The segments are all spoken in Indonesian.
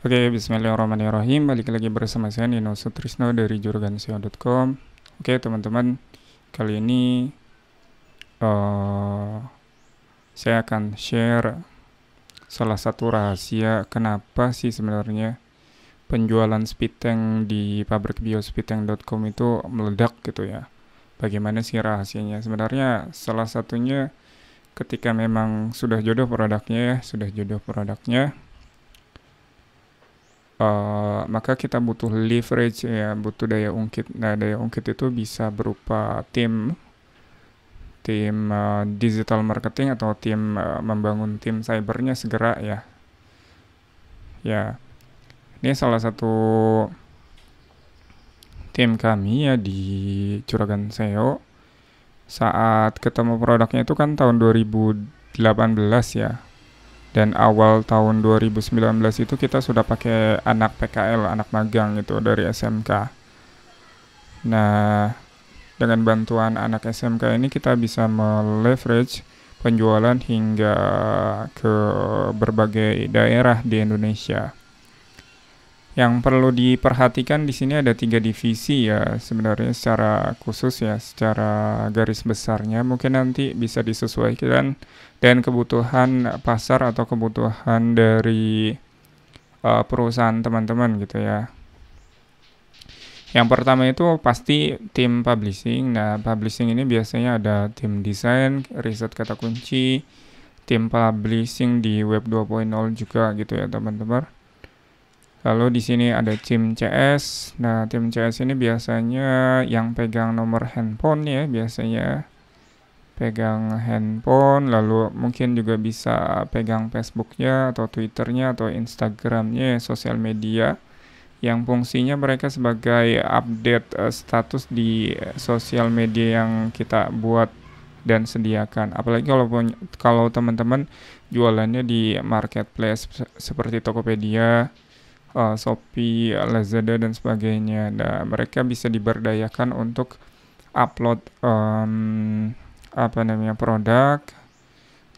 Oke, okay, bismillahirrahmanirrahim. Balik lagi bersama saya Nino Sutrisno dari jurgansio.com. Oke, okay, teman-teman, kali ini uh, saya akan share salah satu rahasia kenapa sih sebenarnya penjualan speed tank di pabrik biospeedtank.com itu meledak gitu ya. Bagaimana sih rahasianya? Sebenarnya salah satunya ketika memang sudah jodoh produknya ya, sudah jodoh produknya uh, maka kita butuh leverage ya butuh daya ungkit nah daya ungkit itu bisa berupa tim tim uh, digital marketing atau tim uh, membangun tim cybernya segera ya ya ini salah satu tim kami ya di Curagan SEO saat ketemu produknya itu kan tahun 2018 ya dan awal tahun 2019 itu kita sudah pakai anak PKL, anak magang itu dari SMK. Nah, dengan bantuan anak SMK ini kita bisa meleverage penjualan hingga ke berbagai daerah di Indonesia yang perlu diperhatikan di sini ada tiga divisi ya sebenarnya secara khusus ya secara garis besarnya mungkin nanti bisa disesuaikan dan kebutuhan pasar atau kebutuhan dari uh, perusahaan teman-teman gitu ya yang pertama itu pasti tim publishing nah publishing ini biasanya ada tim desain riset kata kunci tim publishing di web 2.0 juga gitu ya teman-teman Lalu di sini ada tim CS. Nah, tim CS ini biasanya yang pegang nomor handphone ya, biasanya pegang handphone, lalu mungkin juga bisa pegang Facebooknya atau Twitternya atau Instagramnya, sosial media yang fungsinya mereka sebagai update uh, status di sosial media yang kita buat dan sediakan. Apalagi kalau kalau teman-teman jualannya di marketplace seperti Tokopedia, uh, Shopee, Lazada dan sebagainya. Nah, mereka bisa diberdayakan untuk upload um, apa namanya produk,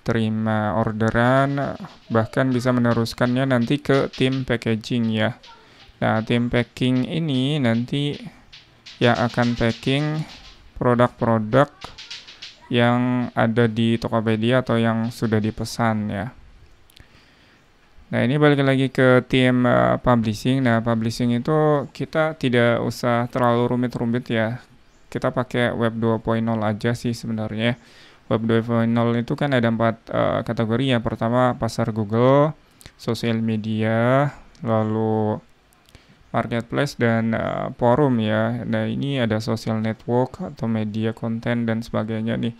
terima orderan, bahkan bisa meneruskannya nanti ke tim packaging ya. Nah, tim packing ini nanti yang akan packing produk-produk yang ada di Tokopedia atau yang sudah dipesan ya. Nah, ini balik lagi ke tim uh, publishing. Nah, publishing itu kita tidak usah terlalu rumit-rumit ya. Kita pakai web 2.0 aja sih sebenarnya. Web 2.0 itu kan ada empat uh, kategori ya. Pertama pasar Google, sosial media, lalu marketplace dan uh, forum ya. Nah, ini ada social network atau media konten dan sebagainya nih.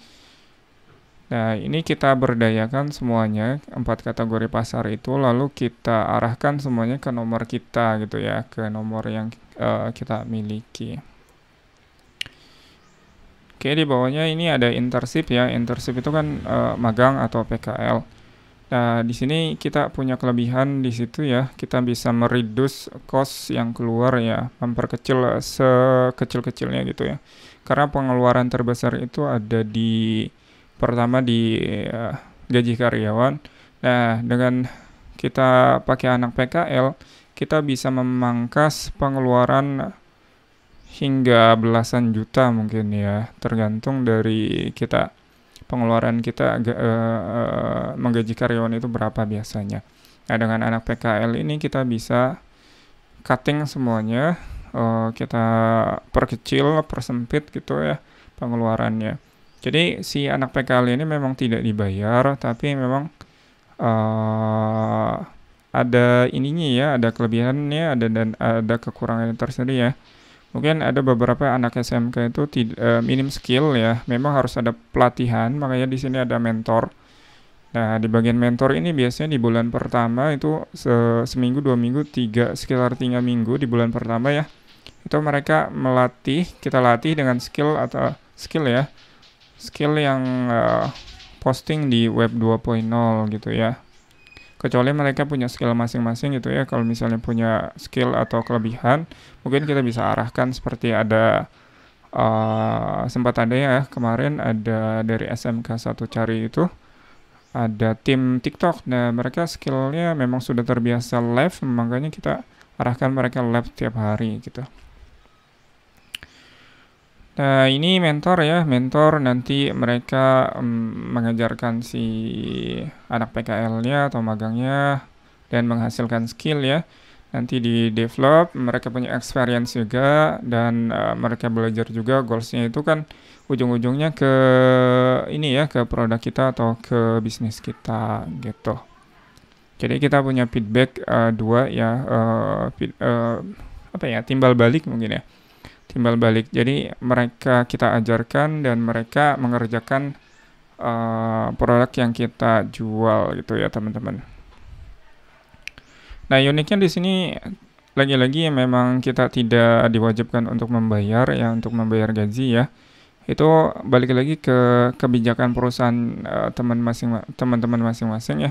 Nah, ini kita berdayakan semuanya, empat kategori pasar itu, lalu kita arahkan semuanya ke nomor kita gitu ya, ke nomor yang uh, kita miliki. Oke, di bawahnya ini ada internship ya, internship itu kan uh, magang atau PKL. Nah, di sini kita punya kelebihan di situ ya, kita bisa meredus cost yang keluar ya, memperkecil eh, sekecil-kecilnya gitu ya. Karena pengeluaran terbesar itu ada di pertama di uh, gaji karyawan. Nah, dengan kita pakai anak PKL, kita bisa memangkas pengeluaran hingga belasan juta mungkin ya, tergantung dari kita pengeluaran kita uh, uh, menggaji karyawan itu berapa biasanya. Nah, dengan anak PKL ini kita bisa cutting semuanya, uh, kita perkecil, persempit gitu ya pengeluarannya. Jadi si anak PKL ini memang tidak dibayar, tapi memang uh, ada ininya ya, ada kelebihannya, ada dan ada kekurangan tersendiri ya. Mungkin ada beberapa anak SMK itu tidak uh, eh, minim skill ya, memang harus ada pelatihan, makanya di sini ada mentor. Nah, di bagian mentor ini biasanya di bulan pertama itu se seminggu, dua minggu, tiga, sekitar tiga minggu di bulan pertama ya. Itu mereka melatih, kita latih dengan skill atau skill ya skill yang uh, posting di web 2.0 gitu ya kecuali mereka punya skill masing-masing gitu ya kalau misalnya punya skill atau kelebihan mungkin kita bisa arahkan seperti ada uh, sempat ada ya kemarin ada dari SMK satu cari itu ada tim TikTok nah mereka skillnya memang sudah terbiasa live makanya kita arahkan mereka live tiap hari gitu Nah, ini mentor ya, mentor nanti mereka mm, mengajarkan si anak PKL-nya atau magangnya dan menghasilkan skill ya. Nanti di develop, mereka punya experience juga dan uh, mereka belajar juga goalsnya itu kan ujung-ujungnya ke ini ya, ke produk kita atau ke bisnis kita gitu. Jadi kita punya feedback uh, dua ya, uh, feed, uh, apa ya, timbal balik mungkin ya timbal balik. Jadi mereka kita ajarkan dan mereka mengerjakan uh, produk yang kita jual gitu ya teman-teman. Nah uniknya di sini lagi-lagi memang kita tidak diwajibkan untuk membayar ya untuk membayar gaji ya itu balik lagi ke kebijakan perusahaan uh, teman masing teman-teman masing-masing ya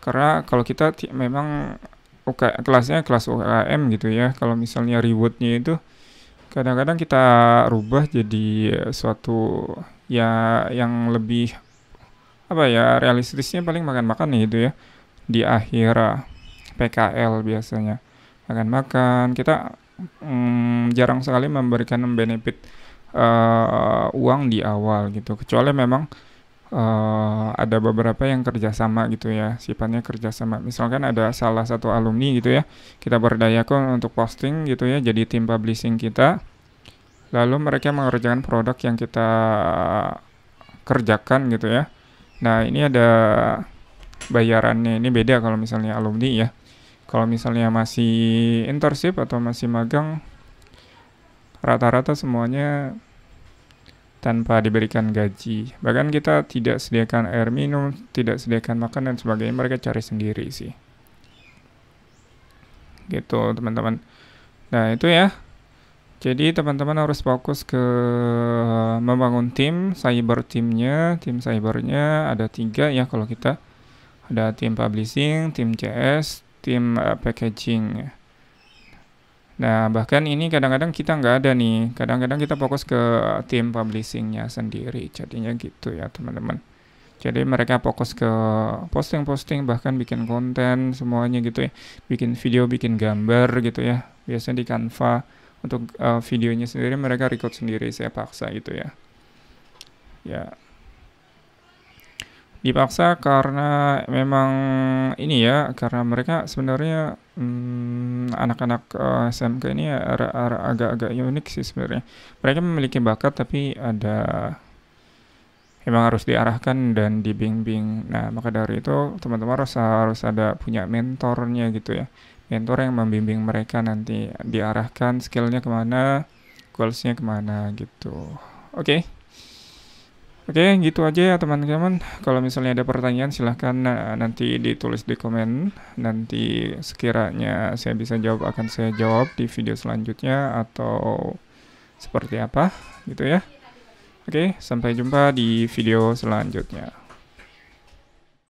karena kalau kita memang UK, kelasnya kelas UKM gitu ya kalau misalnya rewardnya itu kadang-kadang kita rubah jadi suatu ya yang lebih apa ya realistisnya paling makan-makan nih itu ya di akhir ah, PKL biasanya makan-makan kita mm, jarang sekali memberikan benefit uh, uang di awal gitu kecuali memang Eh, ada beberapa yang kerjasama gitu ya sifatnya kerjasama misalkan ada salah satu alumni gitu ya kita berdayakan untuk posting gitu ya jadi tim publishing kita lalu mereka mengerjakan produk yang kita kerjakan gitu ya nah ini ada bayarannya ini beda kalau misalnya alumni ya kalau misalnya masih internship atau masih magang rata-rata semuanya tanpa diberikan gaji. Bahkan kita tidak sediakan air minum, tidak sediakan makan dan sebagainya, mereka cari sendiri sih. Gitu, teman-teman. Nah, itu ya. Jadi teman-teman harus fokus ke eh, membangun tim, cyber timnya, tim cybernya ada tiga ya kalau kita ada tim publishing, tim CS, tim uh, packaging. Ya Nah, bahkan ini kadang-kadang kita nggak ada nih. Kadang-kadang kita fokus ke tim publishingnya sendiri. Jadinya gitu ya, teman-teman. Jadi mereka fokus ke posting-posting, bahkan bikin konten semuanya gitu ya. Bikin video, bikin gambar gitu ya. Biasanya di Canva. Untuk uh, videonya sendiri mereka record sendiri, saya paksa gitu ya. Ya dipaksa karena memang ini ya karena mereka sebenarnya anak hmm, anak-anak uh, eh, SMK ini ya, agak-agak unik sih sebenarnya mereka memiliki bakat tapi ada memang harus diarahkan dan dibimbing nah maka dari itu teman-teman harus harus ada punya mentornya gitu ya mentor yang membimbing mereka nanti diarahkan skillnya kemana goalsnya kemana gitu oke okay. Oke, gitu aja ya teman-teman. Kalau misalnya ada pertanyaan silahkan eh, nanti ditulis di komen. Nanti sekiranya saya bisa jawab akan saya jawab di video selanjutnya atau seperti apa gitu ya. Oke, sampai jumpa di video selanjutnya.